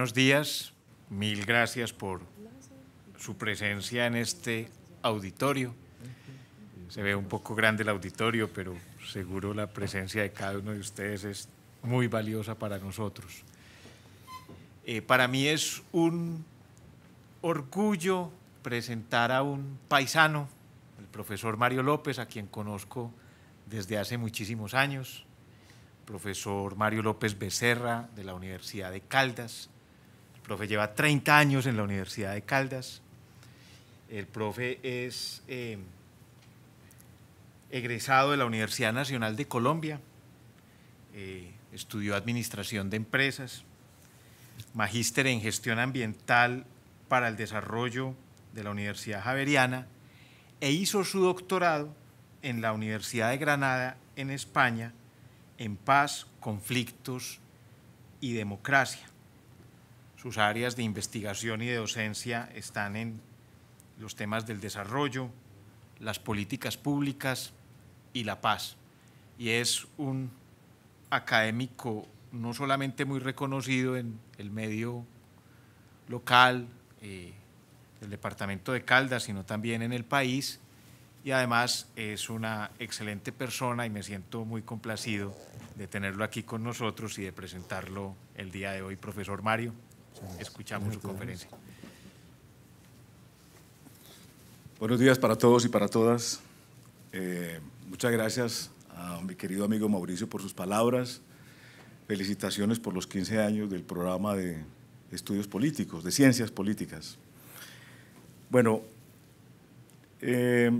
buenos días. Mil gracias por su presencia en este auditorio. Se ve un poco grande el auditorio, pero seguro la presencia de cada uno de ustedes es muy valiosa para nosotros. Eh, para mí es un orgullo presentar a un paisano, el profesor Mario López, a quien conozco desde hace muchísimos años, profesor Mario López Becerra de la Universidad de Caldas, profe lleva 30 años en la Universidad de Caldas. El profe es em, egresado de la Universidad Nacional de Colombia. Eh, estudió Administración de Empresas, magíster en Gestión Ambiental para el Desarrollo de la Universidad Javeriana e hizo su doctorado en la Universidad de Granada, en España, en Paz, Conflictos y Democracia. Sus áreas de investigación y de docencia están en los temas del desarrollo, las políticas públicas y la paz. Y es un académico no solamente muy reconocido en el medio local eh, del departamento de Caldas, sino también en el país. Y además es una excelente persona y me siento muy complacido de tenerlo aquí con nosotros y de presentarlo el día de hoy, profesor Mario. Escuchamos su conferencia. Buenos días para todos y para todas. Eh, muchas gracias a mi querido amigo Mauricio por sus palabras. Felicitaciones por los 15 años del programa de estudios políticos, de ciencias políticas. Bueno, eh,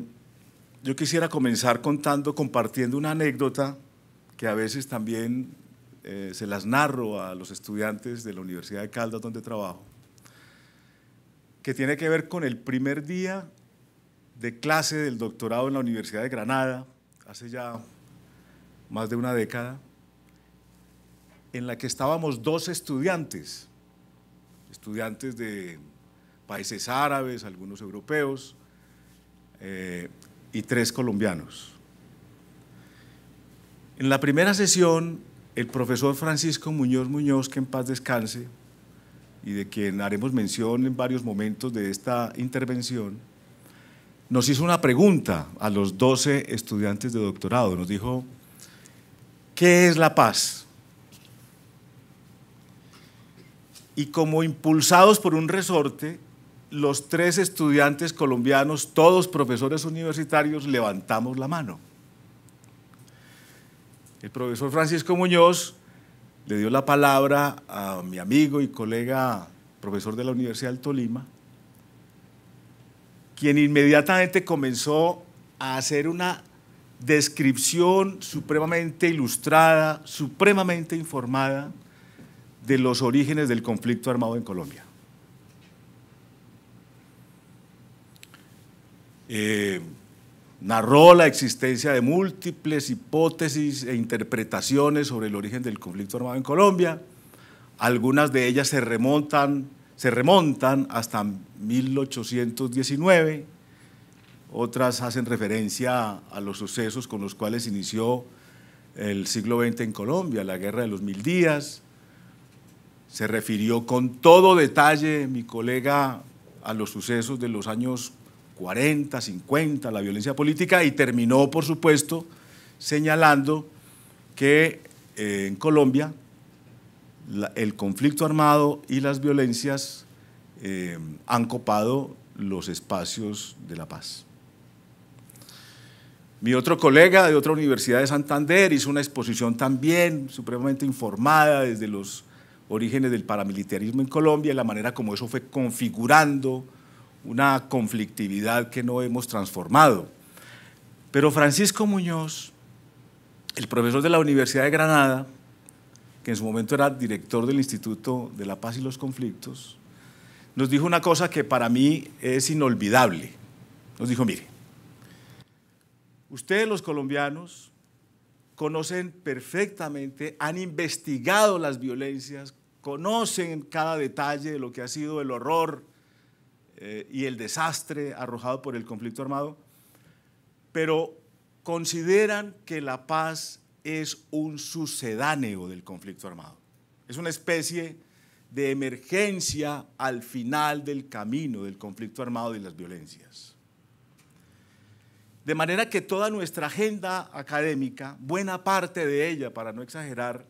yo quisiera comenzar contando, compartiendo una anécdota que a veces también eh, se las narro a los estudiantes de la Universidad de Caldas donde trabajo, que tiene que ver con el primer día de clase del doctorado en la Universidad de Granada, hace ya más de una década, en la que estábamos dos estudiantes, estudiantes de países árabes, algunos europeos, eh, y tres colombianos. En la primera sesión el profesor Francisco Muñoz Muñoz, que en paz descanse, y de quien haremos mención en varios momentos de esta intervención, nos hizo una pregunta a los 12 estudiantes de doctorado. Nos dijo, ¿qué es la paz? Y como impulsados por un resorte, los tres estudiantes colombianos, todos profesores universitarios, levantamos la mano. El profesor Francisco Muñoz le dio la palabra a mi amigo y colega profesor de la Universidad del Tolima, quien inmediatamente comenzó a hacer una descripción supremamente ilustrada, supremamente informada de los orígenes del conflicto armado en Colombia. Eh, narró la existencia de múltiples hipótesis e interpretaciones sobre el origen del conflicto armado en Colombia. Algunas de ellas se remontan, se remontan hasta 1819, otras hacen referencia a los sucesos con los cuales inició el siglo XX en Colombia, la Guerra de los Mil Días. Se refirió con todo detalle mi colega a los sucesos de los años 40, 50, la violencia política, y terminó, por supuesto, señalando que eh, en Colombia el conflicto armado y las violencias eh, han copado los espacios de la paz. Mi otro colega de otra universidad de Santander hizo una exposición también supremamente informada desde los orígenes del paramilitarismo en Colombia y la manera como eso fue configurando una conflictividad que no hemos transformado. Pero Francisco Muñoz, el profesor de la Universidad de Granada, que en su momento era director del Instituto de la Paz y los Conflictos, nos dijo una cosa que para mí es inolvidable. Nos dijo, mire, ustedes los colombianos conocen perfectamente, han investigado las violencias, conocen cada detalle de lo que ha sido el horror eh, y el desastre arrojado por el conflicto armado, pero consideran que la paz es un sucedáneo del conflicto armado. Es una especie de emergencia al final del camino del conflicto armado y las violencias. De manera que toda nuestra agenda académica, buena parte de ella, para no exagerar,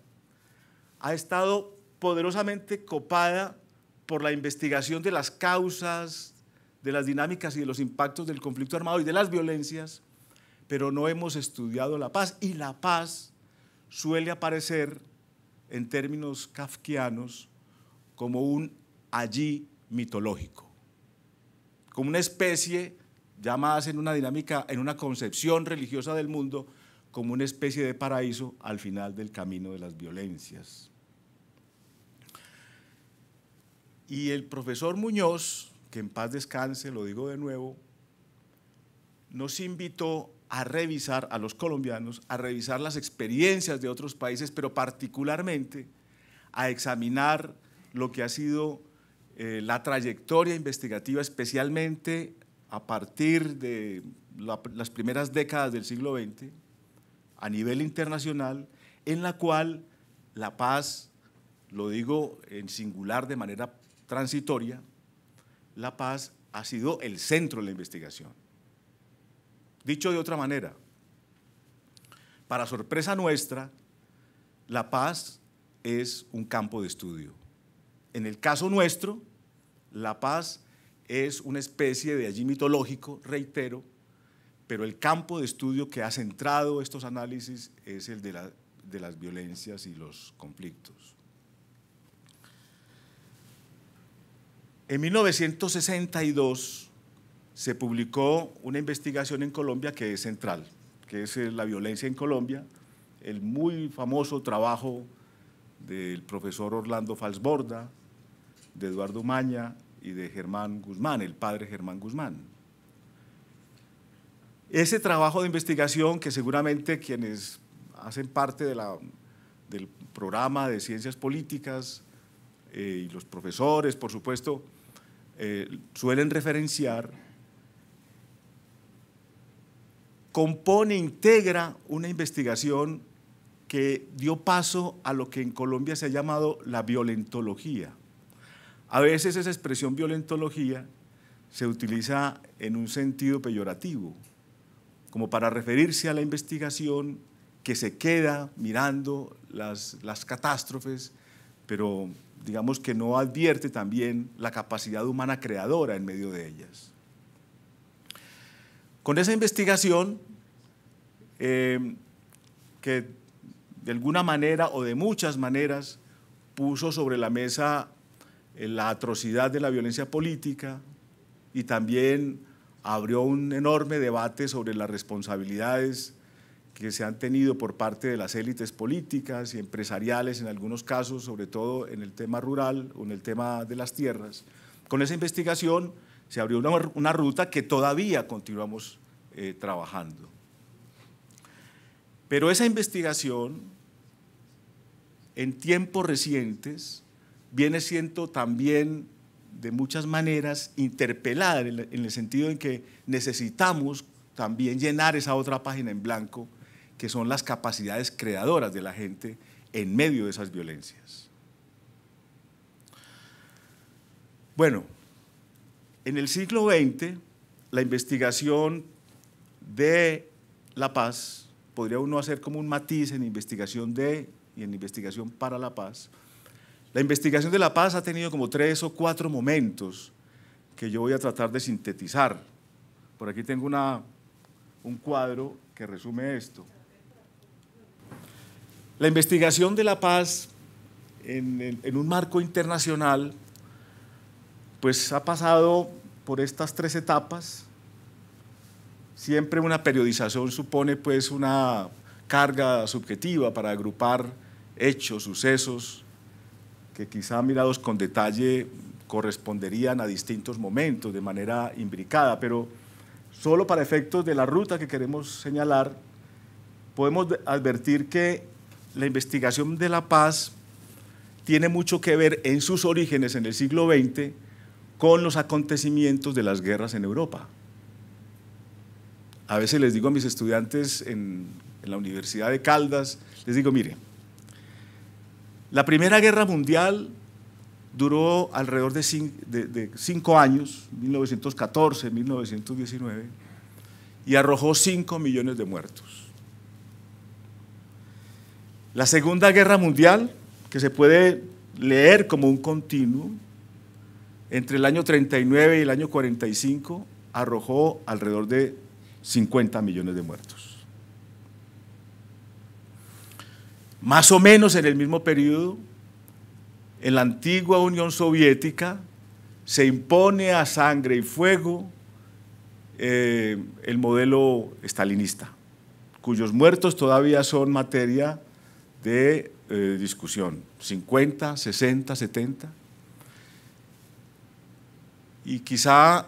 ha estado poderosamente copada por la investigación de las causas, de las dinámicas y de los impactos del conflicto armado y de las violencias, pero no hemos estudiado la paz. Y la paz suele aparecer en términos kafkianos como un allí mitológico, como una especie, ya en una dinámica, en una concepción religiosa del mundo, como una especie de paraíso al final del camino de las violencias. Y el profesor Muñoz, que en paz descanse, lo digo de nuevo, nos invitó a revisar a los colombianos, a revisar las experiencias de otros países, pero particularmente a examinar lo que ha sido eh, la trayectoria investigativa, especialmente a partir de las primeras décadas del siglo XX, a nivel internacional, en la cual la paz, lo digo en singular de manera transitoria, la paz ha sido el centro de la investigación. Dicho de otra manera, para sorpresa nuestra, la paz es un campo de estudio. En el caso nuestro, la paz es una especie de allí mitológico, reitero, pero el campo de estudio que ha centrado estos análisis es el de, las violencias y los conflictos. En 1962 se publicó una investigación en Colombia que es central, que es eh, la violencia en Colombia, el muy famoso trabajo del profesor Orlando Falsborda, de Eduardo Maña y de Germán Guzmán, el padre Germán Guzmán. Ese trabajo de investigación que seguramente quienes hacen parte del programa de ciencias políticas eh, y los profesores, por supuesto, eh, suelen referenciar, compone, integra una investigación que dio paso a lo que en Colombia se ha llamado la violentología. A veces esa expresión violentología se utiliza en un sentido peyorativo, como para referirse a la investigación que se queda mirando las, las catástrofes, pero digamos que no advierte también la capacidad humana creadora en medio de ellas. Con esa investigación, em, que de alguna manera o de muchas maneras puso sobre la mesa eh, la atrocidad de la violencia política y también abrió un enorme debate sobre las responsabilidades que se han tenido por parte de las élites políticas y empresariales en algunos casos, sobre todo en el tema rural o en el tema de las tierras. Con esa investigación se abrió una, una ruta que todavía continuamos eh, trabajando. Pero esa investigación en tiempos recientes viene siendo también de muchas maneras interpelada en el sentido en que necesitamos también llenar esa otra página en blanco que son las capacidades creadoras de la gente en medio de esas violencias. Bueno, en el siglo XX, la investigación de la paz, podría uno hacer como un matiz en investigación de y en investigación para la paz, la investigación de la paz ha tenido como tres o cuatro momentos que yo voy a tratar de sintetizar. Por aquí tengo una, un cuadro que resume esto. La investigación de la paz en, un marco internacional pues ha pasado por estas tres etapas. Siempre una periodización supone pues una carga subjetiva para agrupar hechos, sucesos, que quizá mirados con detalle corresponderían a distintos momentos de manera imbricada, pero solo para efectos de la ruta que queremos señalar, podemos advertir que la investigación de la paz tiene mucho que ver en sus orígenes en el siglo XX con los acontecimientos de las guerras en Europa. A veces les digo a mis estudiantes en, la Universidad de Caldas, les digo, mire, la Primera Guerra Mundial duró alrededor de cinco, años, 1914, 1919, y arrojó cinco millones de muertos. La Segunda Guerra Mundial, que se puede leer como un continuo, entre el año 39 y el año 45 arrojó alrededor de 50 millones de muertos. Más o menos en el mismo periodo, en la antigua Unión Soviética se impone a sangre y fuego eh, el modelo stalinista, cuyos muertos todavía son materia de eh, discusión, 50, 60, 70. Y quizá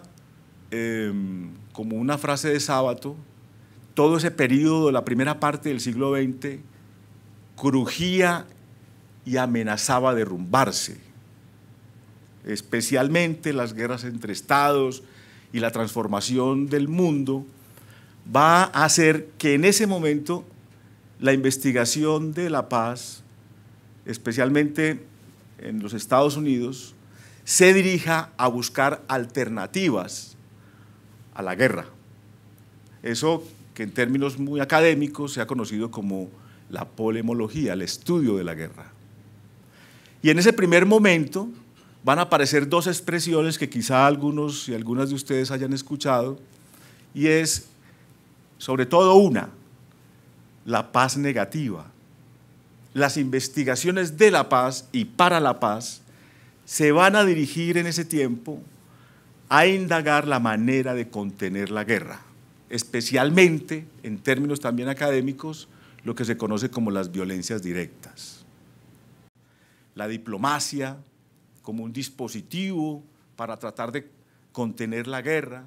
em, como una frase de sábado, todo ese periodo de la primera parte del siglo XX crujía y amenazaba derrumbarse, especialmente las guerras entre estados y la transformación del mundo va a hacer que en ese momento la investigación de la paz, especialmente en los Estados Unidos, se dirija a buscar alternativas a la guerra. Eso que en términos muy académicos se ha conocido como la polemología, el estudio de la guerra. Y en ese primer momento van a aparecer dos expresiones que quizá algunos y algunas de ustedes hayan escuchado, y es sobre todo una, la paz negativa. Las investigaciones de la paz y para la paz se van a dirigir en ese tiempo a indagar la manera de contener la guerra, especialmente en términos también académicos, lo que se conoce como las violencias directas. La diplomacia como un dispositivo para tratar de contener la guerra,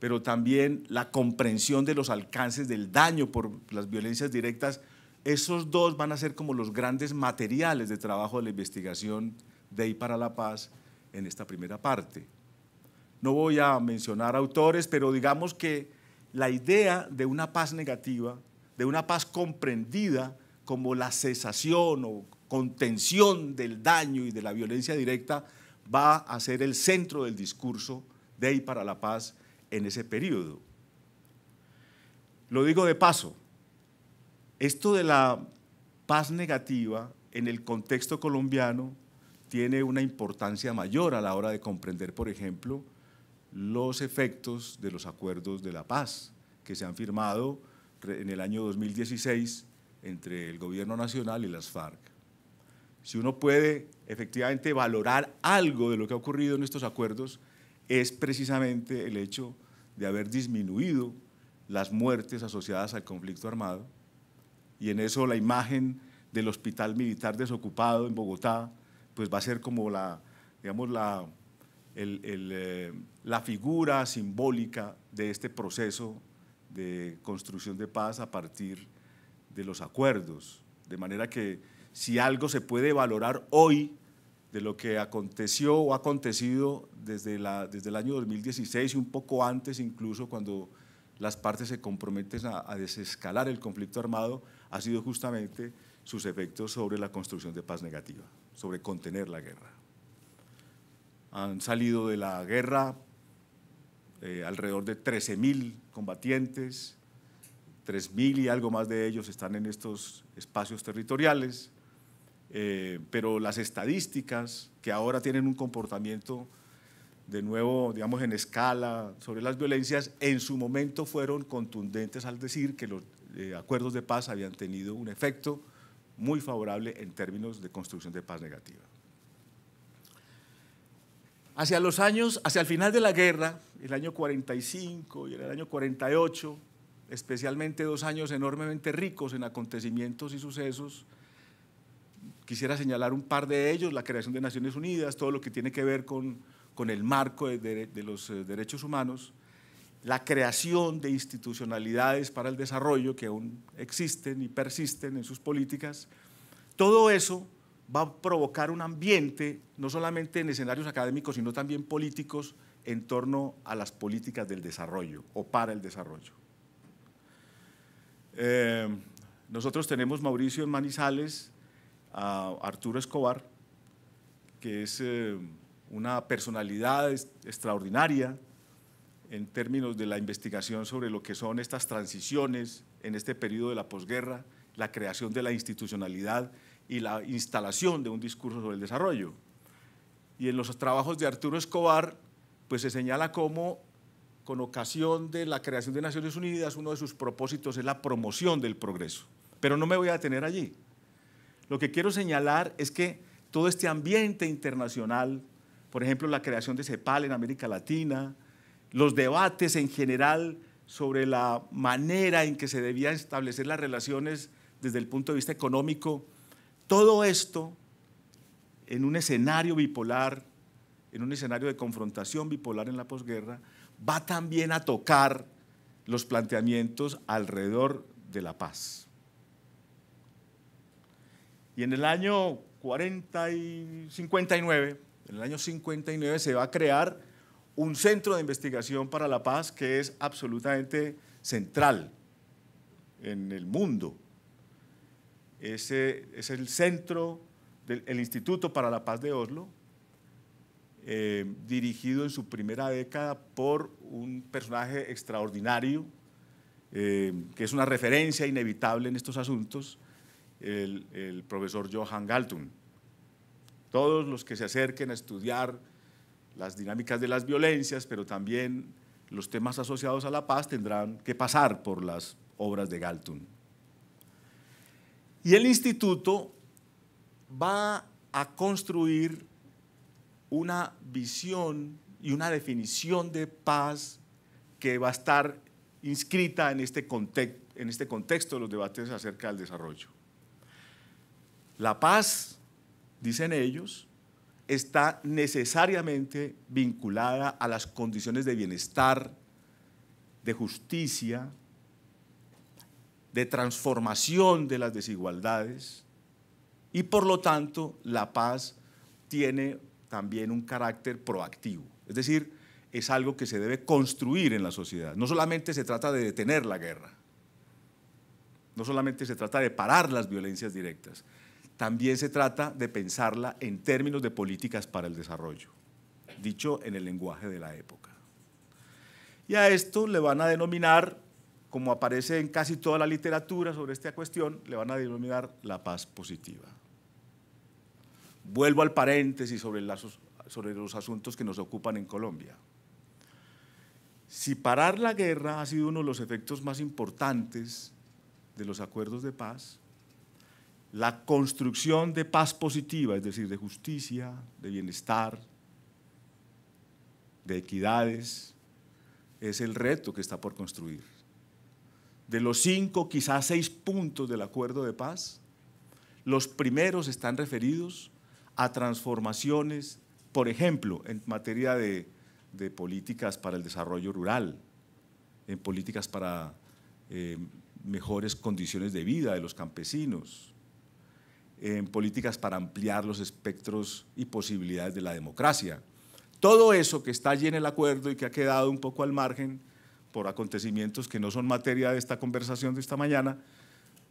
pero también la comprensión de los alcances del daño por las violencias directas, esos dos van a ser como los grandes materiales de trabajo de la investigación de y para la paz en esta primera parte. No voy a mencionar autores, pero digamos que la idea de una paz negativa, de una paz comprendida como la cesación o contención del daño y de la violencia directa, va a ser el centro del discurso de y para la paz en ese periodo. Lo digo de paso, esto de la paz negativa en el contexto colombiano tiene una importancia mayor a la hora de comprender, por ejemplo, los efectos de los acuerdos de la paz que se han firmado en el año 2016 entre el gobierno nacional y las FARC. Si uno puede efectivamente valorar algo de lo que ha ocurrido en estos acuerdos, es precisamente el hecho de haber disminuido las muertes asociadas al conflicto armado. Y en eso la imagen del hospital militar desocupado en Bogotá, pues va a ser como la, digamos, la, eh, la figura simbólica de este proceso de construcción de paz a partir de los acuerdos. De manera que si algo se puede valorar hoy de lo que aconteció o ha acontecido desde, desde el año 2016 y un poco antes incluso cuando las partes se comprometen a, desescalar el conflicto armado ha sido justamente sus efectos sobre la construcción de paz negativa, sobre contener la guerra. Han salido de la guerra eh, alrededor de 13.000 combatientes, 3.000 y algo más de ellos están en estos espacios territoriales, eh, pero las estadísticas que ahora tienen un comportamiento de nuevo, digamos, en escala sobre las violencias, en su momento fueron contundentes al decir que los eh, acuerdos de paz habían tenido un efecto muy favorable en términos de construcción de paz negativa. Hacia los años, hacia el final de la guerra, el año 45 y el año 48, especialmente dos años enormemente ricos en acontecimientos y sucesos, Quisiera señalar un par de ellos, la creación de Naciones Unidas, todo lo que tiene que ver con, con el marco de, los eh, derechos humanos, la creación de institucionalidades para el desarrollo que aún existen y persisten en sus políticas. Todo eso va a provocar un ambiente, no solamente en escenarios académicos, sino también políticos, en torno a las políticas del desarrollo o para el desarrollo. Eh, nosotros tenemos, Mauricio, Manizales, a Arturo Escobar, que es eh, una personalidad extraordinaria en términos de la investigación sobre lo que son estas transiciones en este periodo de la posguerra, la creación de la institucionalidad y la instalación de un discurso sobre el desarrollo. Y en los trabajos de Arturo Escobar, pues se señala cómo con ocasión de la creación de Naciones Unidas, uno de sus propósitos es la promoción del progreso. Pero no me voy a detener allí. Lo que quiero señalar es que todo este ambiente internacional, por ejemplo, la creación de CEPAL en América Latina, los debates en general sobre la manera en que se debían establecer las relaciones desde el punto de vista económico, todo esto en un escenario bipolar, en un escenario de confrontación bipolar en la posguerra, va también a tocar los planteamientos alrededor de la paz. Y en el año 40 y 59, en el año 59 se va a crear un centro de investigación para la paz que es absolutamente central en el mundo. es el centro del Instituto para la Paz de Oslo, eh, dirigido en su primera década por un personaje extraordinario, eh, que es una referencia inevitable en estos asuntos, el, profesor Johan Galtung. Todos los que se acerquen a estudiar las dinámicas de las violencias, pero también los temas asociados a la paz tendrán que pasar por las obras de Galtung. Y el instituto va a construir una visión y una definición de paz que va a estar inscrita en este, en este contexto de los debates acerca del desarrollo. La paz, dicen ellos, está necesariamente vinculada a las condiciones de bienestar, de justicia, de transformación de las desigualdades y por lo tanto la paz tiene también un carácter proactivo. Es decir, es algo que se debe construir en la sociedad. No solamente se trata de detener la guerra, no solamente se trata de parar las violencias directas, también se trata de pensarla en términos de políticas para el desarrollo, dicho en el lenguaje de la época. Y a esto le van a denominar, como aparece en casi toda la literatura sobre esta cuestión, le van a denominar la paz positiva. Vuelvo al paréntesis sobre, sobre los asuntos que nos ocupan en Colombia. Si parar la guerra ha sido uno de los efectos más importantes de los acuerdos de paz, la construcción de paz positiva, es decir, de justicia, de bienestar, de equidades, es el reto que está por construir. De los cinco, quizás seis puntos del acuerdo de paz, los primeros están referidos a transformaciones, por ejemplo, en materia de, políticas para el desarrollo rural, en políticas para eh, mejores condiciones de vida de los campesinos, en políticas para ampliar los espectros y posibilidades de la democracia. Todo eso que está allí en el acuerdo y que ha quedado un poco al margen por acontecimientos que no son materia de esta conversación de esta mañana,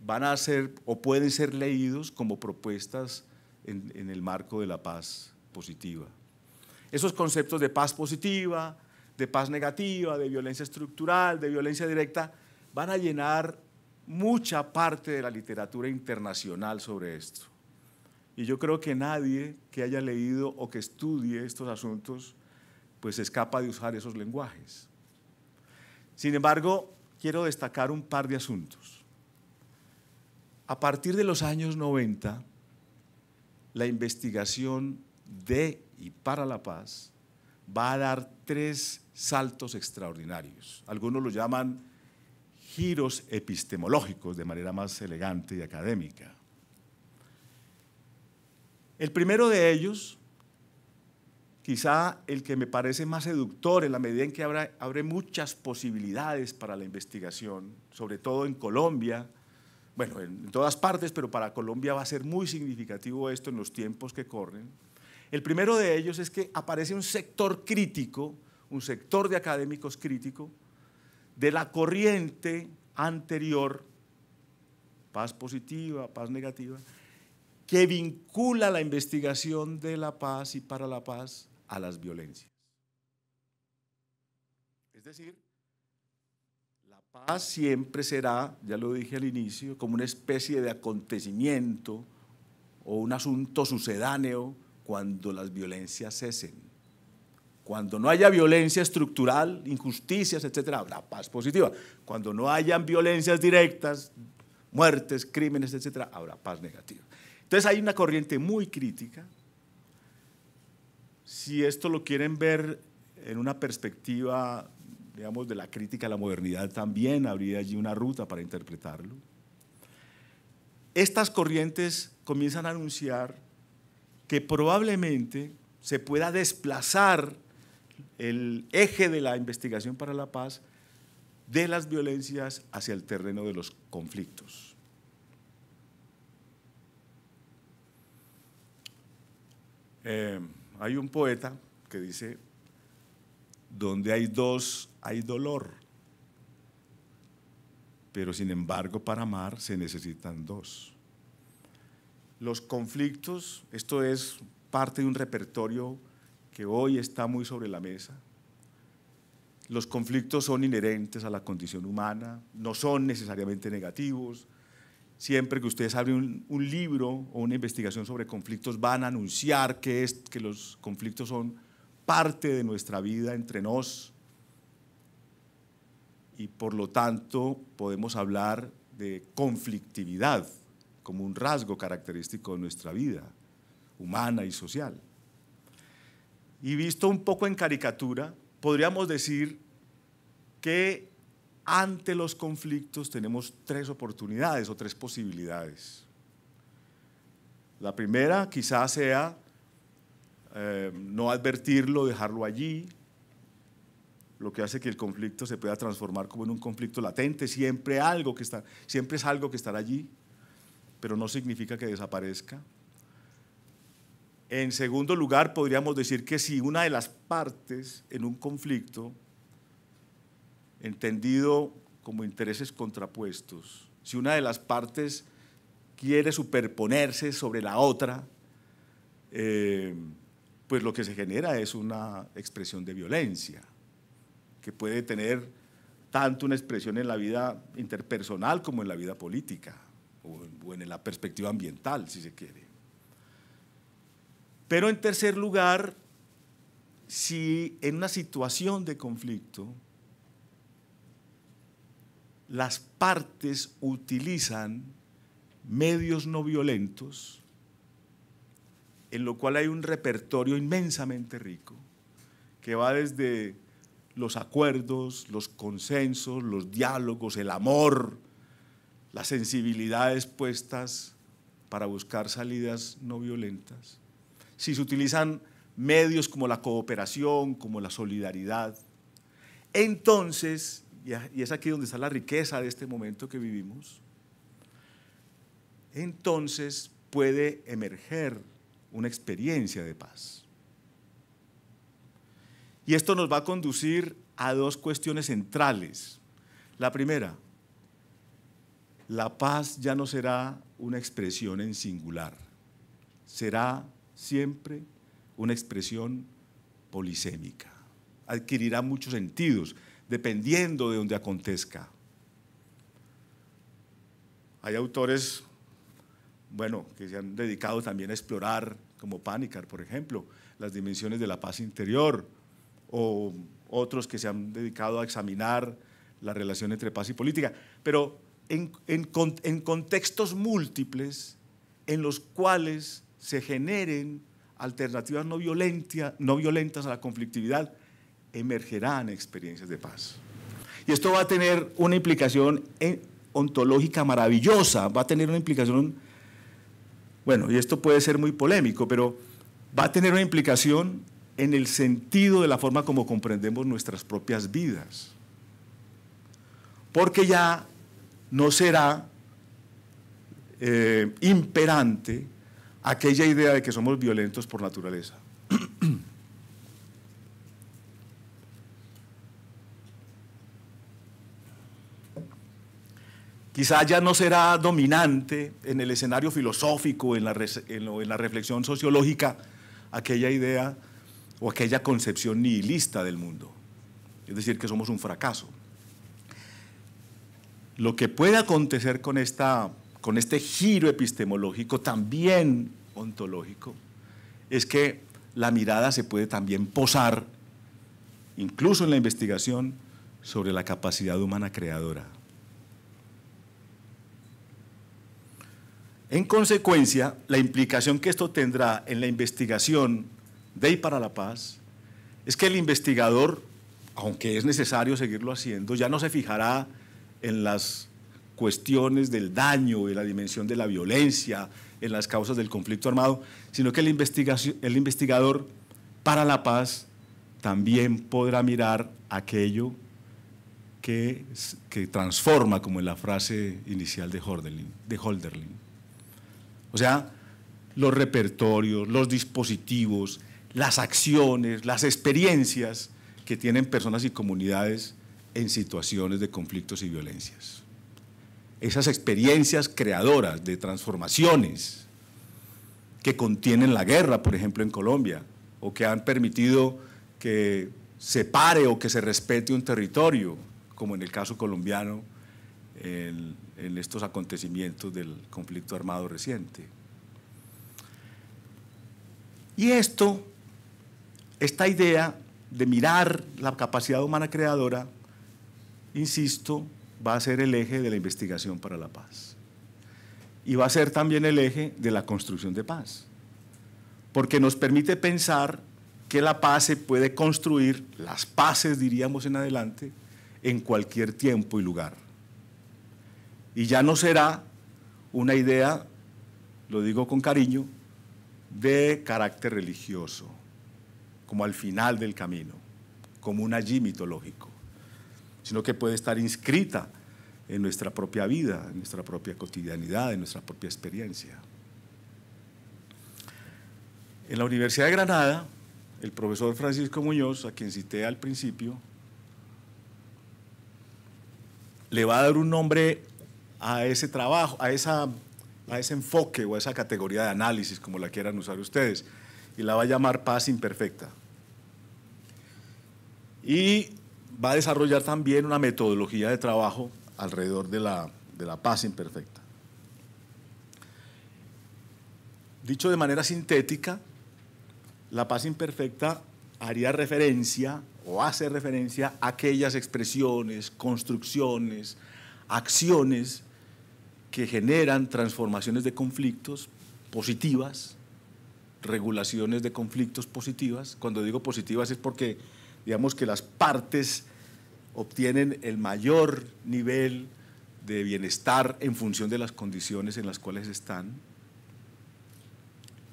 van a ser o pueden ser leídos como propuestas en, el marco de la paz positiva. Esos conceptos de paz positiva, de paz negativa, de violencia estructural, de violencia directa, van a llenar mucha parte de la literatura internacional sobre esto. Y yo creo que nadie que haya leído o que estudie estos asuntos, pues escapa de usar esos lenguajes. Sin embargo, quiero destacar un par de asuntos. A partir de los años 90, la investigación de y para la paz va a dar tres saltos extraordinarios. Algunos lo llaman giros epistemológicos de manera más elegante y académica. El primero de ellos, quizá el que me parece más seductor en la medida en que abre muchas posibilidades para la investigación, sobre todo en Colombia, bueno, en todas partes, pero para Colombia va a ser muy significativo esto en los tiempos que corren. El primero de ellos es que aparece un sector crítico, un sector de académicos crítico, de la corriente anterior, paz positiva, paz negativa, que vincula la investigación de la paz y para la paz a las violencias. Es decir, la paz siempre será, ya lo dije al inicio, como una especie de acontecimiento o un asunto sucedáneo cuando las violencias cesen. Cuando no haya violencia estructural, injusticias, etcétera, habrá paz positiva. Cuando no hayan violencias directas, muertes, crímenes, etcétera, habrá paz negativa. Entonces hay una corriente muy crítica. Si esto lo quieren ver en una perspectiva, digamos, de la crítica a la modernidad, también habría allí una ruta para interpretarlo. Estas corrientes comienzan a anunciar que probablemente se pueda desplazar el eje de la investigación para la paz de las violencias hacia el terreno de los conflictos. Eh, hay un poeta que dice, donde hay dos hay dolor, pero sin embargo para amar se necesitan dos. Los conflictos, esto es parte de un repertorio que hoy está muy sobre la mesa. Los conflictos son inherentes a la condición humana, no son necesariamente negativos. Siempre que ustedes abren un, libro o una investigación sobre conflictos, van a anunciar que, es, que los conflictos son parte de nuestra vida entre nos. Y por lo tanto podemos hablar de conflictividad como un rasgo característico de nuestra vida humana y social y visto un poco en caricatura, podríamos decir que ante los conflictos tenemos tres oportunidades o tres posibilidades. La primera quizás sea eh, no advertirlo, dejarlo allí, lo que hace que el conflicto se pueda transformar como en un conflicto latente, siempre, algo que está, siempre es algo que estará allí, pero no significa que desaparezca. En segundo lugar, podríamos decir que si una de las partes en un conflicto, entendido como intereses contrapuestos, si una de las partes quiere superponerse sobre la otra, eh, pues lo que se genera es una expresión de violencia, que puede tener tanto una expresión en la vida interpersonal como en la vida política, o en la perspectiva ambiental, si se quiere. Pero en tercer lugar, si en una situación de conflicto las partes utilizan medios no violentos, en lo cual hay un repertorio inmensamente rico, que va desde los acuerdos, los consensos, los diálogos, el amor, las sensibilidades puestas para buscar salidas no violentas, si se utilizan medios como la cooperación, como la solidaridad, entonces, y es aquí donde está la riqueza de este momento que vivimos, entonces puede emerger una experiencia de paz. Y esto nos va a conducir a dos cuestiones centrales. La primera, la paz ya no será una expresión en singular, será siempre una expresión polisémica. Adquirirá muchos sentidos dependiendo de donde acontezca. Hay autores, bueno, que se han dedicado también a explorar, como Panicar, por ejemplo, las dimensiones de la paz interior, o otros que se han dedicado a examinar la relación entre paz y política. Pero en, en contextos múltiples en los cuales se generen alternativas no, no violentas a la conflictividad, emergerán experiencias de paz. Y esto va a tener una implicación eh, ontológica maravillosa, va a tener una implicación, bueno, y esto puede ser muy polémico, pero va a tener una implicación en el sentido de la forma como comprendemos nuestras propias vidas. Porque ya no será eh, imperante aquella idea de que somos violentos por naturaleza. Quizá ya no será dominante en el escenario filosófico, en la, reflexión sociológica, aquella idea o aquella concepción nihilista del mundo. Es decir, que somos un fracaso. Lo que puede acontecer con esta con este giro epistemológico también ontológico, es que la mirada se puede también posar, incluso en la investigación, sobre la capacidad humana creadora. En consecuencia, la implicación que esto tendrá en la investigación de y para la paz es que el investigador, aunque es necesario seguirlo haciendo, ya no se fijará en las cuestiones del daño, y la dimensión de la violencia, en las causas del conflicto armado, sino que el, el investigador para la paz también podrá mirar aquello que, transforma, como en la frase inicial de Holderlin, de Holderlin. O sea, los repertorios, los dispositivos, las acciones, las experiencias que tienen personas y comunidades en situaciones de conflictos y violencias esas experiencias creadoras de transformaciones que contienen la guerra, por ejemplo, en Colombia, o que han permitido que se pare o que se respete un territorio, como en el caso colombiano, en, estos acontecimientos del conflicto armado reciente. Y esto, esta idea de mirar la capacidad humana creadora, insisto, va a ser el eje de la investigación para la paz. Y va a ser también el eje de la construcción de paz. Porque nos permite pensar que la paz se puede construir, las paces diríamos en adelante, en cualquier tiempo y lugar. Y ya no será una idea, lo digo con cariño, de carácter religioso, como al final del camino, como un allí mitológico sino que puede estar inscrita en nuestra propia vida, en nuestra propia cotidianidad, en nuestra propia experiencia. En la Universidad de Granada, el profesor Francisco Muñoz, a quien cité al principio, le va a dar un nombre a ese trabajo, a, ese enfoque o a esa categoría de análisis, como la quieran usar ustedes, y la va a llamar paz imperfecta. Y va a desarrollar también una metodología de trabajo alrededor de la, paz imperfecta. Dicho de manera sintética, la paz imperfecta haría referencia o hace referencia a aquellas expresiones, construcciones, acciones que generan transformaciones de conflictos positivas, regulaciones de conflictos positivas. Cuando digo positivas es porque digamos que las partes obtienen el mayor nivel de bienestar en función de las condiciones en las cuales están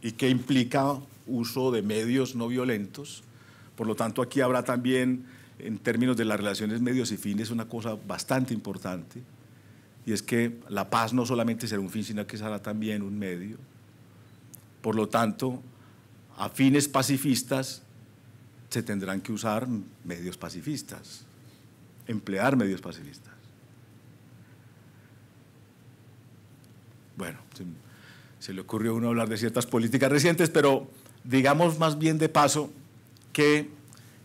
y que implica uso de medios no violentos. Por lo tanto, aquí habrá también, en términos de las relaciones medios y fines, una cosa bastante importante, y es que la paz no solamente será un fin, sino que será también un medio. Por lo tanto, a fines pacifistas se tendrán que usar medios pacifistas emplear medios pacifistas. Bueno, se, le ocurrió a uno hablar de ciertas políticas recientes, pero digamos más bien de paso que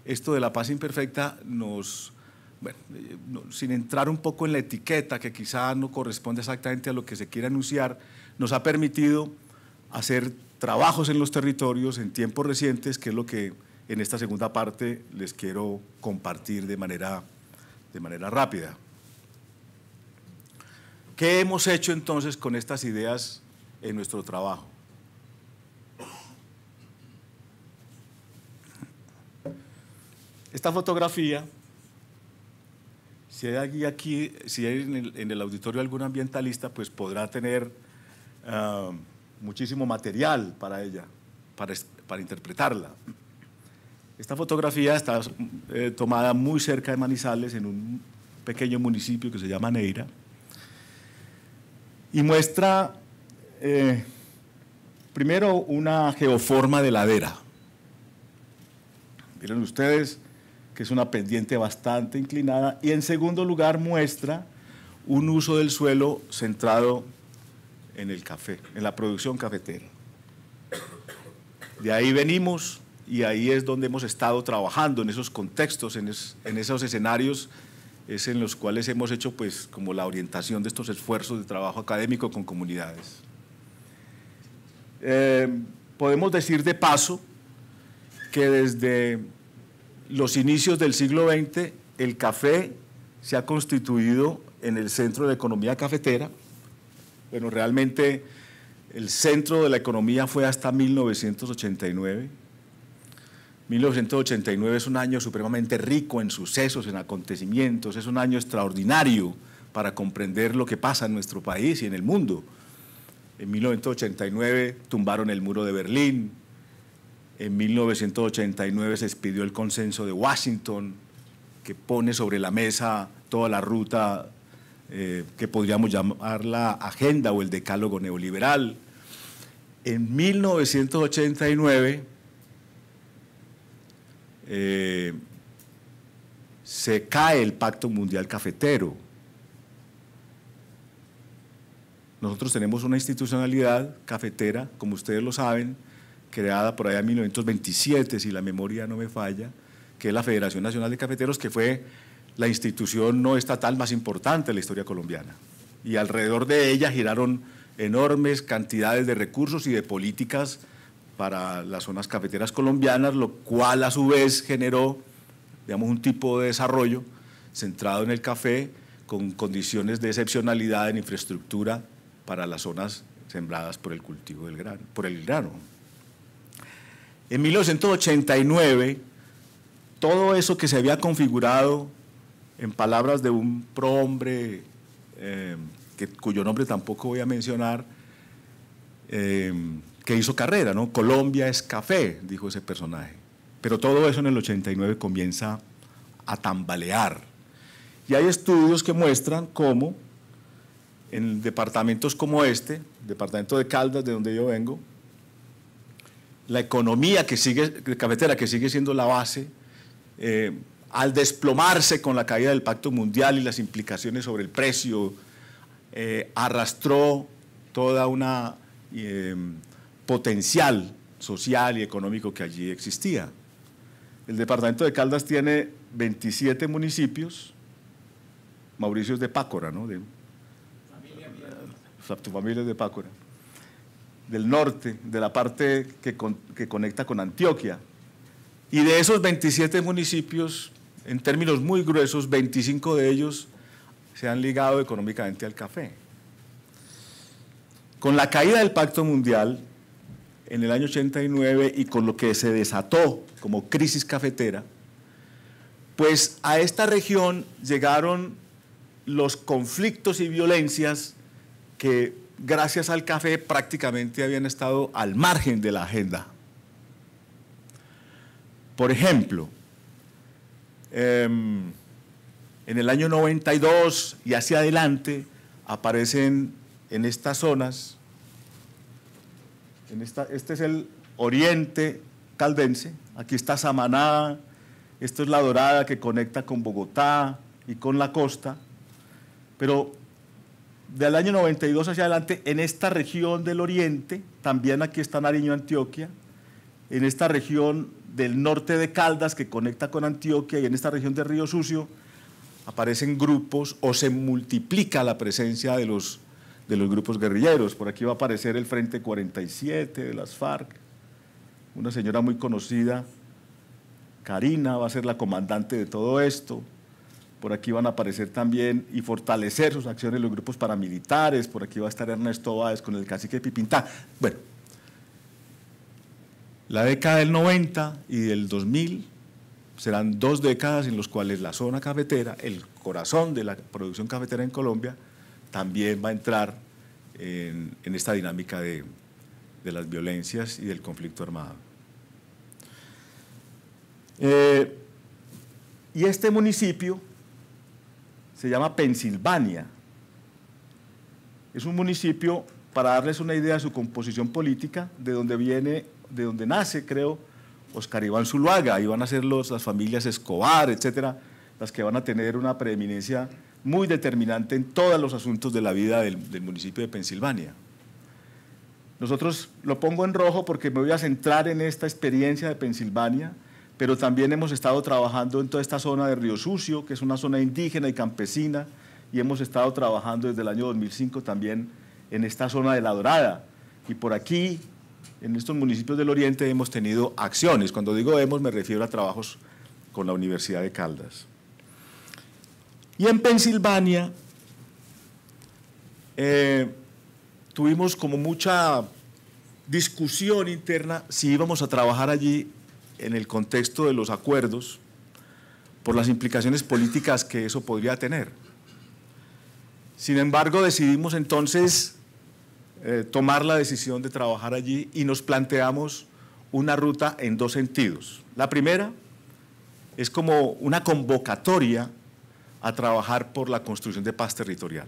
esto de la paz imperfecta nos, eh, sin entrar un poco en la etiqueta que quizá no corresponde exactamente a lo que se quiere anunciar, nos ha permitido hacer trabajos en los territorios en tiempos recientes, que es lo que en esta segunda parte les quiero compartir de manera de manera rápida. ¿Qué hemos hecho entonces con estas ideas en nuestro trabajo? Esta fotografía, si hay aquí, si hay en el, auditorio algún ambientalista, pues podrá tener ah, muchísimo material para ella, para, para interpretarla. Esta fotografía está eh, tomada muy cerca de Manizales, en un pequeño municipio que se llama Neira, y muestra eh, primero una geoforma de ladera. Miren ustedes que es una pendiente bastante inclinada, y en segundo lugar muestra un uso del suelo centrado en el café, en la producción cafetera. De ahí venimos y ahí es donde hemos estado trabajando, en esos contextos, en, esos escenarios, es en los cuales hemos hecho pues como la orientación de estos esfuerzos de trabajo académico con comunidades. Eh, podemos decir de paso que desde los inicios del siglo XX el café se ha constituido en el centro de la economía cafetera. Bueno, realmente el centro de la economía fue hasta 1989 1989 es un año supremamente rico en sucesos, en acontecimientos, es un año extraordinario para comprender lo que pasa en nuestro país y en el mundo. En 1989 tumbaron el muro de Berlín, en 1989 se expidió el consenso de Washington, que pone sobre la mesa toda la ruta eh, que podríamos llamar la agenda o el decálogo neoliberal. En 1989 eh, se cae el Pacto Mundial Cafetero. Nosotros tenemos una institucionalidad cafetera, como ustedes lo saben, creada por allá en 1927, si la memoria no me falla, que es la Federación Nacional de Cafeteros, que fue la institución no estatal más importante de la historia colombiana. Y alrededor de ella giraron enormes cantidades de recursos y de políticas para las zonas cafeteras colombianas, lo cual a su vez generó digamos, un tipo de desarrollo centrado en el café, con condiciones de excepcionalidad en infraestructura para las zonas sembradas por el cultivo del grano. Por el grano. En 1989, todo eso que se había configurado, en palabras de un prohombre eh, que, cuyo nombre tampoco voy a mencionar, eh, que hizo carrera, ¿no? Colombia es café, dijo ese personaje. Pero todo eso en el 89 comienza a tambalear. Y hay estudios que muestran cómo en departamentos como este, departamento de Caldas, de donde yo vengo, la economía que sigue, cafetera que sigue siendo la base, eh, al desplomarse con la caída del Pacto Mundial y las implicaciones sobre el precio, eh, arrastró toda una eh, potencial social y económico que allí existía. El departamento de Caldas tiene 27 municipios. Mauricio es de Pácora, ¿no? De, familia tu familia es de Pácora. Del norte, de la parte que conecta con Antioquia. Y de esos 27 municipios, en términos muy gruesos, 25 de ellos se han ligado económicamente al café. Con la caída del Pacto Mundial, en el año 89 y con lo que se desató como crisis cafetera, pues a esta región llegaron los conflictos y violencias que gracias al café prácticamente habían estado al margen de la agenda. Por ejemplo, em, en el año 92 y hacia adelante aparecen en estas zonas este es el oriente caldense, aquí está Samaná, esto es la dorada que conecta con Bogotá y con la costa, pero del año 92 hacia adelante, en esta región del oriente, también aquí está Nariño, Antioquia, en esta región del norte de Caldas que conecta con Antioquia y en esta región de Río Sucio, aparecen grupos o se multiplica la presencia de los de los grupos guerrilleros. Por aquí va a aparecer el Frente 47 de las FARC, una señora muy conocida, Karina, va a ser la comandante de todo esto. Por aquí van a aparecer también y fortalecer sus acciones los grupos paramilitares. Por aquí va a estar Ernesto Báez con el cacique Pipintá. Bueno, la década del 90 y del 2000 serán dos décadas en las cuales la zona cafetera, el corazón de la producción cafetera en Colombia, también va a entrar en, esta dinámica de, las violencias y del conflicto armado. Eh, y este municipio se llama Pensilvania. Es un municipio, para darles una idea de su composición política, de donde viene, de donde nace, creo, Oscar Iván Zuluaga. Ahí van a ser los, las familias Escobar, etcétera, las que van a tener una preeminencia muy determinante en todos los asuntos de la vida del, municipio de Pensilvania. Nosotros lo pongo en rojo porque me voy a centrar en esta experiencia de Pensilvania, pero también hemos estado trabajando en toda esta zona de Río Sucio, que es una zona indígena y campesina, y hemos estado trabajando desde el año 2005 también en esta zona de La Dorada. Y por aquí, en estos municipios del Oriente, hemos tenido acciones. Cuando digo hemos, me refiero a trabajos con la Universidad de Caldas. Y en Pensilvania eh, tuvimos como mucha discusión interna si íbamos a trabajar allí en el contexto de los acuerdos por las implicaciones políticas que eso podría tener. Sin embargo, decidimos entonces eh, tomar la decisión de trabajar allí y nos planteamos una ruta en dos sentidos. La primera es como una convocatoria a trabajar por la construcción de paz territorial.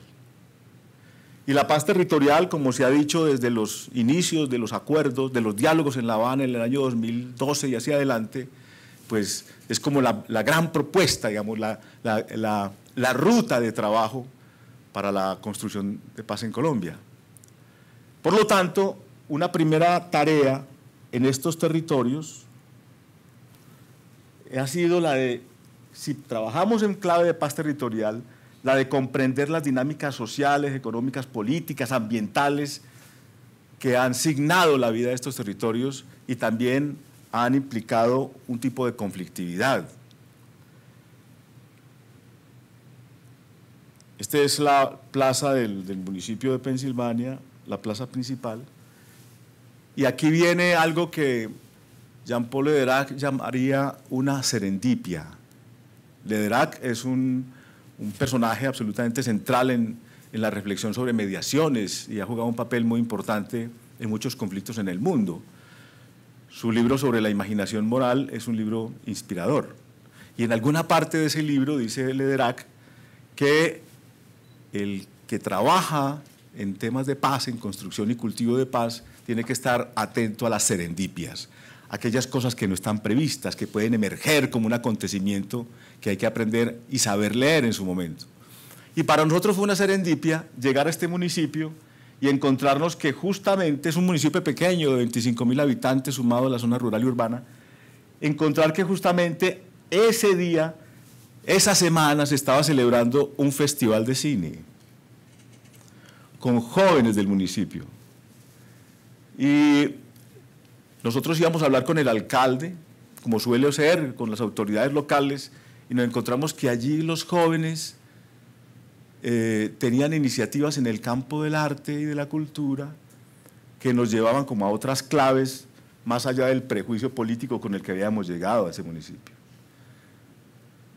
Y la paz territorial, como se ha dicho desde los inicios de los acuerdos, de los diálogos en La Habana en el año 2012 y hacia adelante, pues es como la, gran propuesta, digamos, la, la, ruta de trabajo para la construcción de paz en Colombia. Por lo tanto, una primera tarea en estos territorios ha sido la de si trabajamos en clave de paz territorial, la de comprender las dinámicas sociales, económicas, políticas, ambientales que han signado la vida de estos territorios y también han implicado un tipo de conflictividad. Esta es la plaza del, municipio de Pensilvania, la plaza principal, y aquí viene algo que Jean-Paul Derac llamaría una serendipia Lederach es un, personaje absolutamente central en, la reflexión sobre mediaciones y ha jugado un papel muy importante en muchos conflictos en el mundo. Su libro sobre la imaginación moral es un libro inspirador. Y en alguna parte de ese libro dice Lederach que el que trabaja en temas de paz, en construcción y cultivo de paz, tiene que estar atento a las serendipias, aquellas cosas que no están previstas, que pueden emerger como un acontecimiento que hay que aprender y saber leer en su momento. Y para nosotros fue una serendipia llegar a este municipio y encontrarnos que justamente es un municipio pequeño de 25 habitantes sumado a la zona rural y urbana, encontrar que justamente ese día, esa semana se estaba celebrando un festival de cine con jóvenes del municipio. Y nosotros íbamos a hablar con el alcalde, como suele ser, con las autoridades locales, y nos encontramos que allí los jóvenes eh, tenían iniciativas en el campo del arte y de la cultura que nos llevaban como a otras claves más allá del prejuicio político con el que habíamos llegado a ese municipio.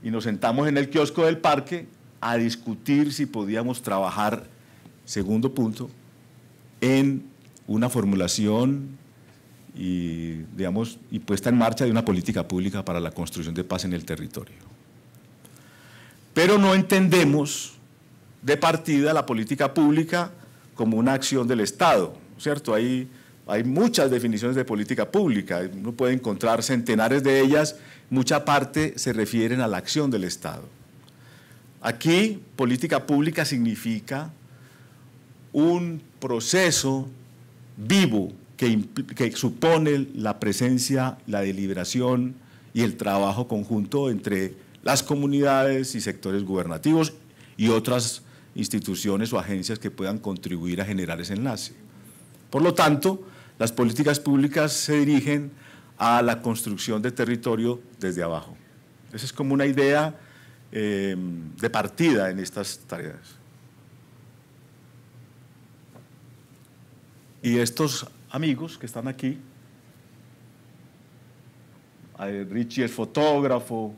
Y nos sentamos en el kiosco del parque a discutir si podíamos trabajar, segundo punto, en una formulación y, digamos, y puesta en marcha de una política pública para la construcción de paz en el territorio pero no entendemos de partida la política pública como una acción del Estado, ¿cierto? Hay, hay muchas definiciones de política pública, uno puede encontrar centenares de ellas, mucha parte se refieren a la acción del Estado. Aquí, política pública significa un proceso vivo que, que, supone la presencia, la deliberación y el trabajo conjunto entre las comunidades y sectores gubernativos y otras instituciones o agencias que puedan contribuir a generar ese enlace. Por lo tanto, las políticas públicas se dirigen a la construcción de territorio desde abajo. Esa es como una idea em, de partida en estas tareas. Y estos amigos que están aquí, Richie es fotógrafo,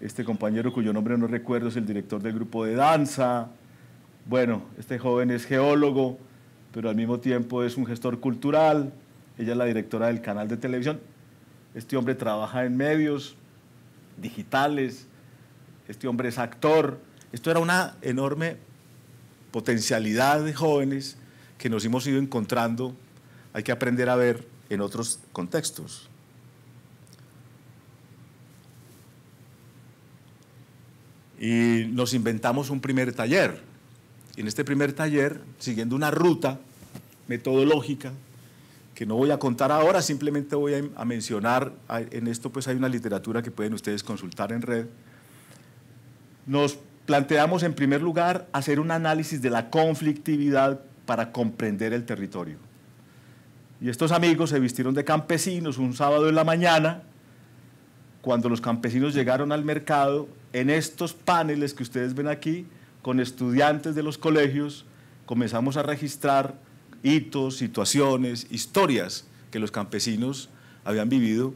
este compañero cuyo nombre no recuerdo es el director del grupo de danza. Bueno, este joven es geólogo, pero al mismo tiempo es un gestor cultural. Ella es la directora del canal de televisión. Este hombre trabaja en medios digitales. Este hombre es actor. Esto era una enorme potencialidad de jóvenes que nos hemos ido encontrando. Hay que aprender a ver en otros contextos. y nos inventamos un primer taller. En este primer taller, siguiendo una ruta metodológica, que no voy a contar ahora, simplemente voy a, mencionar, en esto pues hay una literatura que pueden ustedes consultar en red, nos planteamos en primer lugar hacer un análisis de la conflictividad para comprender el territorio. Y estos amigos se vistieron de campesinos un sábado en la mañana cuando los campesinos llegaron al mercado, en estos paneles que ustedes ven aquí, con estudiantes de los colegios, comenzamos a registrar hitos, situaciones, historias que los campesinos habían vivido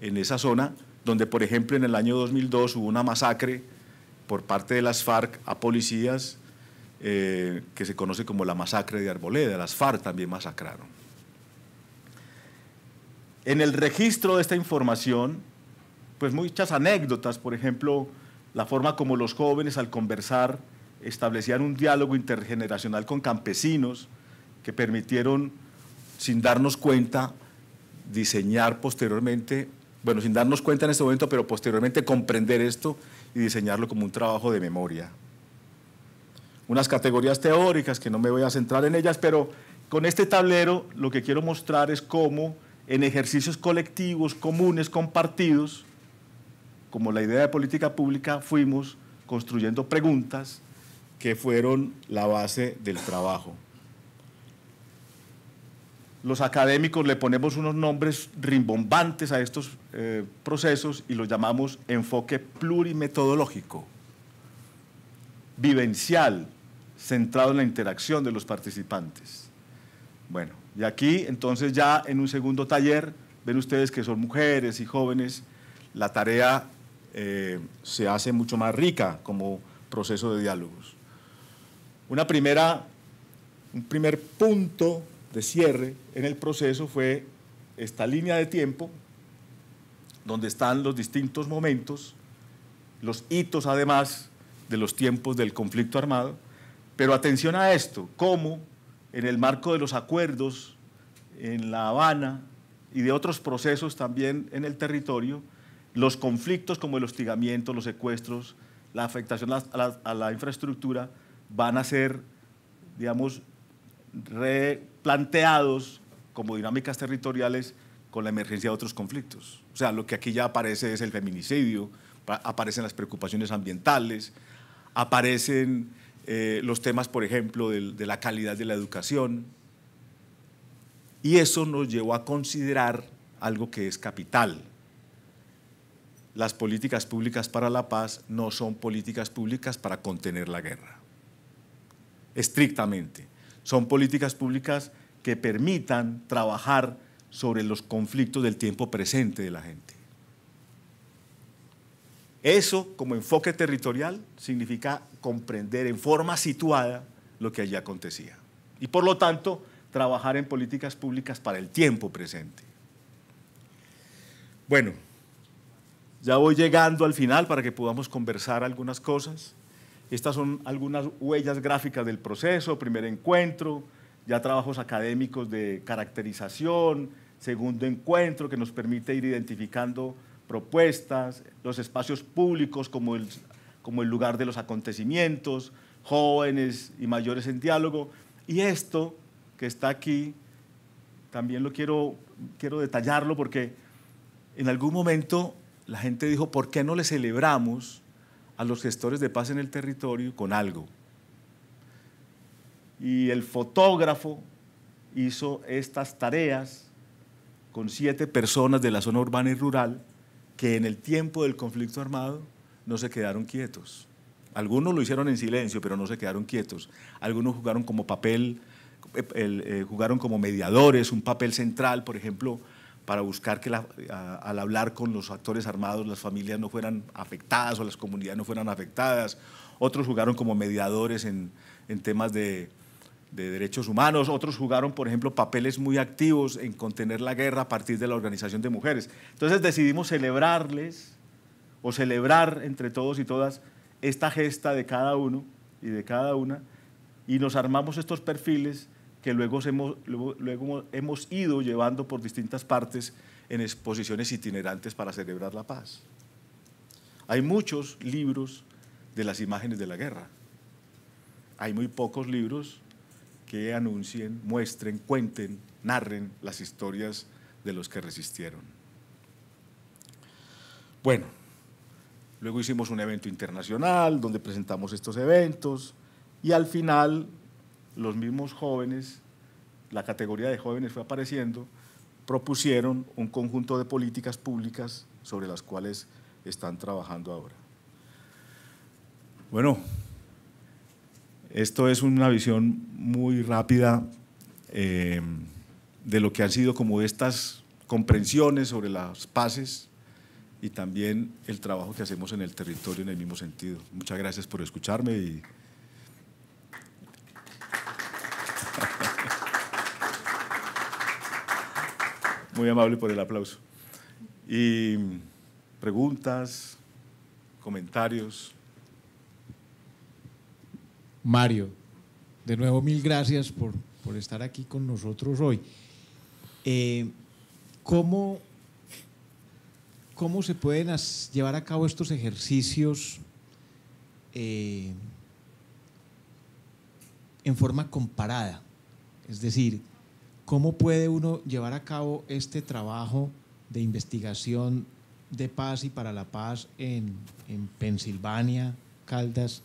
en esa zona, donde por ejemplo en el año 2002 hubo una masacre por parte de las FARC a policías eh, que se conoce como la masacre de Arboleda, las FARC también masacraron. En el registro de esta información pues muchas anécdotas, por ejemplo, la forma como los jóvenes al conversar establecían un diálogo intergeneracional con campesinos que permitieron, sin darnos cuenta, diseñar posteriormente, bueno, sin darnos cuenta en este momento, pero posteriormente comprender esto y diseñarlo como un trabajo de memoria. Unas categorías teóricas que no me voy a centrar en ellas, pero con este tablero lo que quiero mostrar es cómo en ejercicios colectivos, comunes, compartidos, como la idea de política pública, fuimos construyendo preguntas que fueron la base del trabajo. Los académicos le ponemos unos nombres rimbombantes a estos eh, procesos y los llamamos enfoque plurimetodológico, vivencial, centrado en la interacción de los participantes. Bueno, y aquí entonces ya en un segundo taller ven ustedes que son mujeres y jóvenes, la tarea eh, se hace mucho más rica como proceso de diálogos. Una un primer punto de cierre en el proceso fue esta línea de tiempo, donde están los distintos momentos, los hitos además de los tiempos del conflicto armado, pero atención a esto, cómo en el marco de los acuerdos en La Habana y de otros procesos también en el territorio, los conflictos como el hostigamiento, los secuestros, la afectación a la, infraestructura van a ser, digamos, replanteados como dinámicas territoriales con la emergencia de otros conflictos. O sea, lo que aquí ya aparece es el feminicidio, aparecen las preocupaciones ambientales, aparecen eh, los temas, por ejemplo, de la calidad de la educación. Y eso nos llevó a considerar algo que es capital, las políticas públicas para la paz no son políticas públicas para contener la guerra, estrictamente. Son políticas públicas que permitan trabajar sobre los conflictos del tiempo presente de la gente. Eso, como enfoque territorial, significa comprender en forma situada lo que allí acontecía. Y por lo tanto, trabajar en políticas públicas para el tiempo presente. Bueno, ya voy llegando al final para que podamos conversar algunas cosas. Estas son algunas huellas gráficas del proceso, primer encuentro, ya trabajos académicos de caracterización, segundo encuentro que nos permite ir identificando propuestas, los espacios públicos como el, como el lugar de los acontecimientos, jóvenes y mayores en diálogo. Y esto que está aquí, también lo quiero, quiero detallarlo porque en algún momento la gente dijo, ¿por qué no le celebramos a los gestores de paz en el territorio con algo? Y el fotógrafo hizo estas tareas con siete personas de la zona urbana y rural que en el tiempo del conflicto armado no se quedaron quietos. Algunos lo hicieron en silencio, pero no se quedaron quietos. Algunos jugaron como papel, eh, eh, jugaron como mediadores, un papel central, por ejemplo, para buscar que al hablar con los actores armados las familias no fueran afectadas o las comunidades no fueran afectadas. Otros jugaron como mediadores en, temas de, de derechos humanos, otros jugaron, por ejemplo, papeles muy activos en contener la guerra a partir de la organización de mujeres. Entonces decidimos celebrarles o celebrar entre todos y todas esta gesta de cada uno y de cada una y nos armamos estos perfiles que luego hemos, luego, hemos ido llevando por distintas partes en exposiciones itinerantes para celebrar la paz. Hay muchos libros de las imágenes de la guerra. Hay muy pocos libros que anuncien, muestren, cuenten, narren las historias de los que resistieron. Bueno, luego hicimos un evento internacional donde presentamos estos eventos y al final los mismos jóvenes, la categoría de jóvenes fue apareciendo, propusieron un conjunto de políticas públicas sobre las cuales están trabajando ahora. Bueno, esto es una visión muy rápida eh, de lo que han sido como estas comprensiones sobre las paces y también el trabajo que hacemos en el territorio en el mismo sentido. Muchas gracias por escucharme y Muy amable por el aplauso. Y preguntas, comentarios. Mario, de nuevo mil gracias por, estar aquí con nosotros hoy. Eh, ¿cómo, se pueden llevar a cabo estos ejercicios eh, en forma comparada? Es decir, ¿Cómo puede uno llevar a cabo este trabajo de investigación de paz y para la paz en, Pensilvania, Caldas,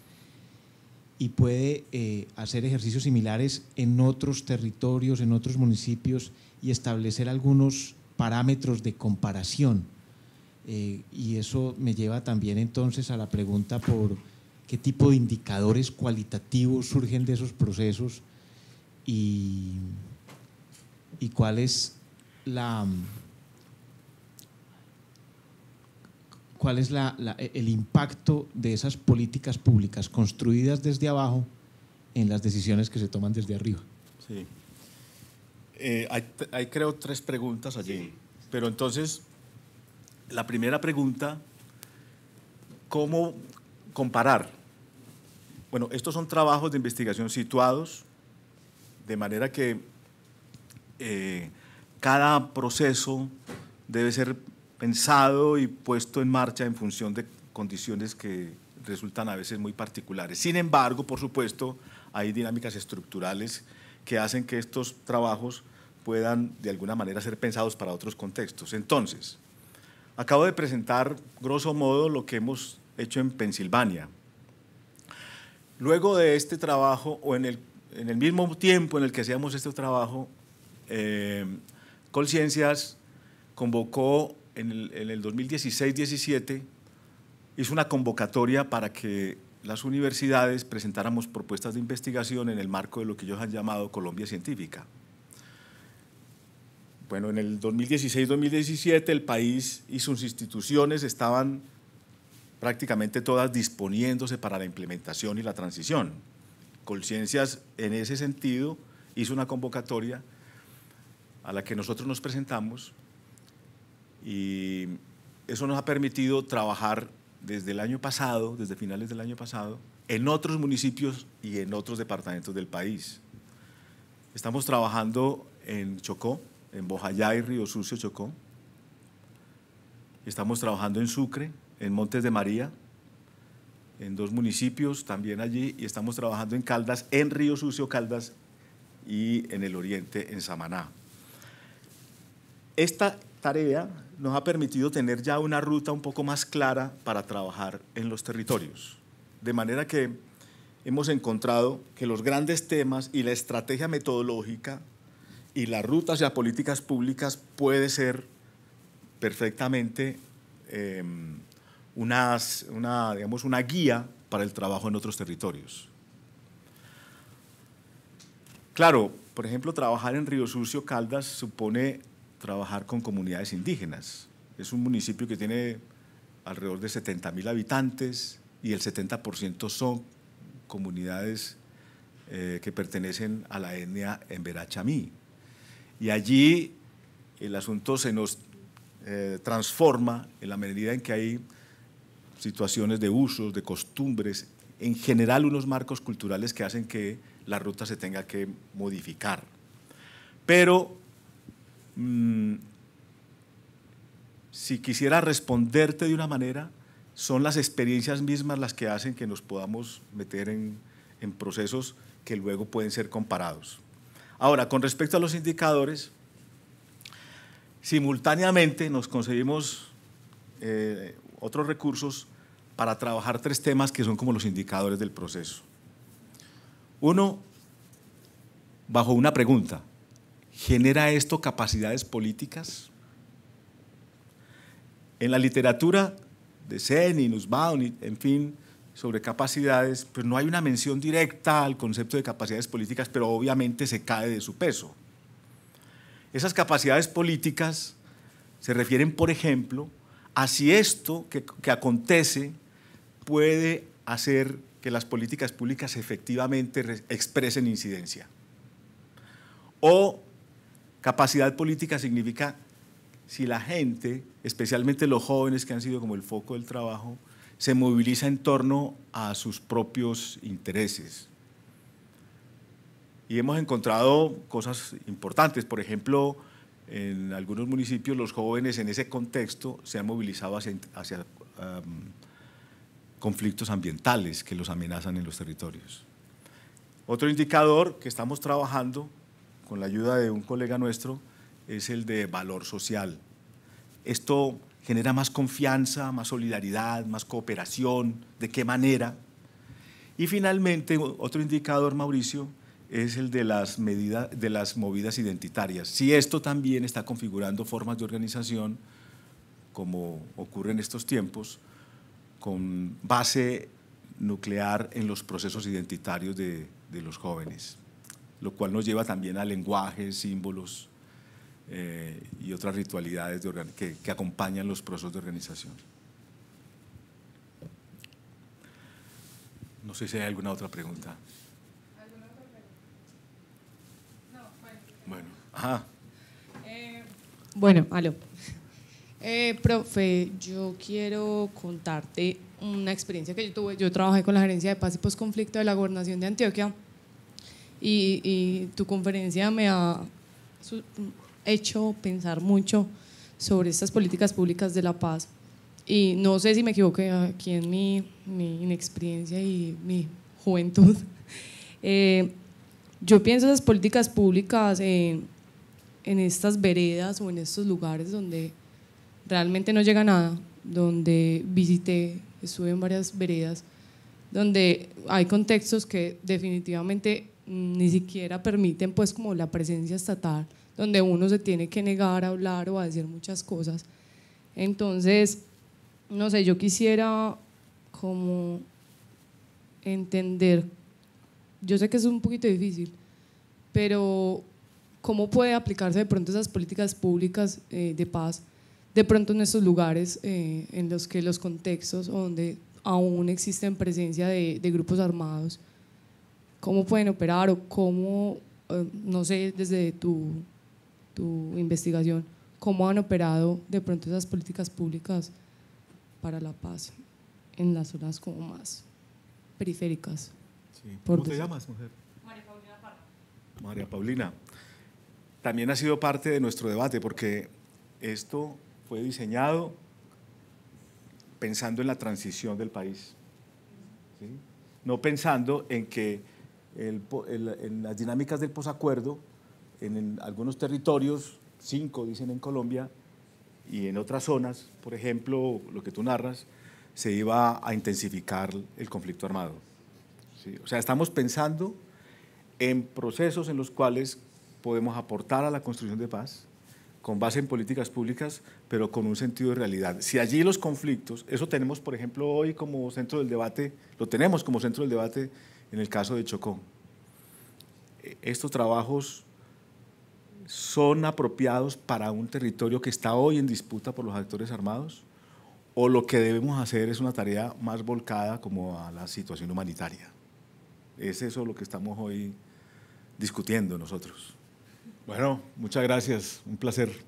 y puede eh, hacer ejercicios similares en otros territorios, en otros municipios y establecer algunos parámetros de comparación. Eh, y eso me lleva también entonces a la pregunta por qué tipo de indicadores cualitativos surgen de esos procesos y y cuál es la cuál es el impacto de esas políticas públicas construidas desde abajo en las decisiones que se toman desde arriba. Sí. Eh, hay, creo tres preguntas allí, pero entonces la primera pregunta, ¿cómo comparar? Bueno, estos son trabajos de investigación situados de manera que eh, cada proceso debe ser pensado y puesto en marcha en función de condiciones que resultan a veces muy particulares. Sin embargo, por supuesto, hay dinámicas estructurales que hacen que estos trabajos puedan de alguna manera ser pensados para otros contextos. Entonces, acabo de presentar grosso modo lo que hemos hecho en Pensilvania. Luego de este trabajo, o en el, en el mismo tiempo en el que hacíamos este trabajo, eh, Colciencias convocó en el, en el 2016-17, hizo una convocatoria para que las universidades presentáramos propuestas de investigación en el marco de lo que ellos han llamado Colombia Científica. Bueno, en el 2016-2017 el país y sus instituciones estaban prácticamente todas disponiéndose para la implementación y la transición. Colciencias, en ese sentido, hizo una convocatoria a la que nosotros nos presentamos y eso nos ha permitido trabajar desde el año pasado, desde finales del año pasado, en otros municipios y en otros departamentos del país. Estamos trabajando en Chocó, en Bojayá y Río Sucio, Chocó. Estamos trabajando en Sucre, en Montes de María, en dos municipios también allí, y estamos trabajando en Caldas, en Río Sucio, Caldas, y en el oriente, en Samaná. Esta tarea nos ha permitido tener ya una ruta un poco más clara para trabajar en los territorios. De manera que hemos encontrado que los grandes temas y la estrategia metodológica y las rutas y las políticas públicas puede ser perfectamente em, una, digamos, una guía para el trabajo en otros territorios. Claro, por ejemplo, trabajar en Río Sucio Caldas supone trabajar con comunidades indígenas. Es un municipio que tiene alrededor de 70 mil habitantes y el 70% son comunidades eh, que pertenecen a la etnia Emberachamí. Y allí el asunto se nos eh, transforma en la medida en que hay situaciones de usos, de costumbres, en general unos marcos culturales que hacen que la ruta se tenga que modificar. Pero Mm, si quisiera responderte de una manera, son las experiencias mismas las que hacen que nos podamos meter en, procesos que luego pueden ser comparados. Ahora, con respecto a los indicadores, simultáneamente nos conseguimos eh, otros recursos para trabajar tres temas que son como los indicadores del proceso. Uno, bajo una pregunta, ¿Genera esto capacidades políticas? En la literatura de Zen, Nussbaum, en fin, sobre capacidades, pues no hay una mención directa al concepto de capacidades políticas, pero obviamente se cae de su peso. Esas capacidades políticas se refieren, por ejemplo, a si esto que, acontece puede hacer que las políticas públicas efectivamente expresen incidencia. O Capacidad política significa si la gente, especialmente los jóvenes que han sido como el foco del trabajo, se moviliza en torno a sus propios intereses. Y hemos encontrado cosas importantes, por ejemplo, en algunos municipios los jóvenes en ese contexto se han movilizado hacia, conflictos ambientales que los amenazan en los territorios. Otro indicador que estamos trabajando con la ayuda de un colega nuestro, es el de valor social. Esto genera más confianza, más solidaridad, más cooperación, de qué manera. Y finalmente, otro indicador, Mauricio, es el de las, medidas, de las movidas identitarias. Si esto también está configurando formas de organización, como ocurre en estos tiempos, con base nuclear en los procesos identitarios de, de los jóvenes lo cual nos lleva también a lenguajes, símbolos eh, y otras ritualidades que, acompañan los procesos de organización. No sé si hay alguna otra pregunta. Bueno, ajá. bueno, aló. Eh, eh, profe, yo quiero contarte una experiencia que yo tuve. Yo trabajé con la gerencia de paz y Postconflicto de la gobernación de Antioquia y, tu conferencia me ha hecho pensar mucho sobre estas políticas públicas de la paz. Y no sé si me equivoqué aquí en mi, inexperiencia y mi juventud. Eh, yo pienso esas políticas públicas en, en, estas veredas o en estos lugares donde realmente no llega nada, donde visité, estuve en varias veredas, donde hay contextos que definitivamente ni siquiera permiten pues como la presencia estatal, donde uno se tiene que negar a hablar o a decir muchas cosas. Entonces, no sé, yo quisiera como entender, yo sé que es un poquito difícil, pero cómo puede aplicarse de pronto esas políticas públicas eh, de paz de pronto en estos lugares eh, en los que los contextos donde aún existen presencia de, de grupos armados cómo pueden operar o cómo, eh, no sé, desde tu, investigación, cómo han operado de pronto esas políticas públicas para la paz en las zonas como más periféricas. ¿Cómo te llamas, mujer? María Paulina María Paulina, también ha sido parte de nuestro debate porque esto fue diseñado pensando en la transición del país, no pensando en que en las dinámicas del posacuerdo, en, en, algunos territorios, cinco dicen en Colombia, y en otras zonas, por ejemplo, lo que tú narras, se iba a intensificar el conflicto armado. ¿sí? O sea, estamos pensando en procesos en los cuales podemos aportar a la construcción de paz con base en políticas públicas, pero con un sentido de realidad. Si allí los conflictos, eso tenemos, por ejemplo, hoy como centro del debate, lo tenemos como centro del debate en el caso de Chocó. E, estos trabajos son apropiados para un territorio que está hoy en disputa por los actores armados o lo que debemos hacer es una tarea más volcada como a la situación humanitaria. Es eso lo que estamos hoy discutiendo nosotros. Bueno, muchas gracias, un placer.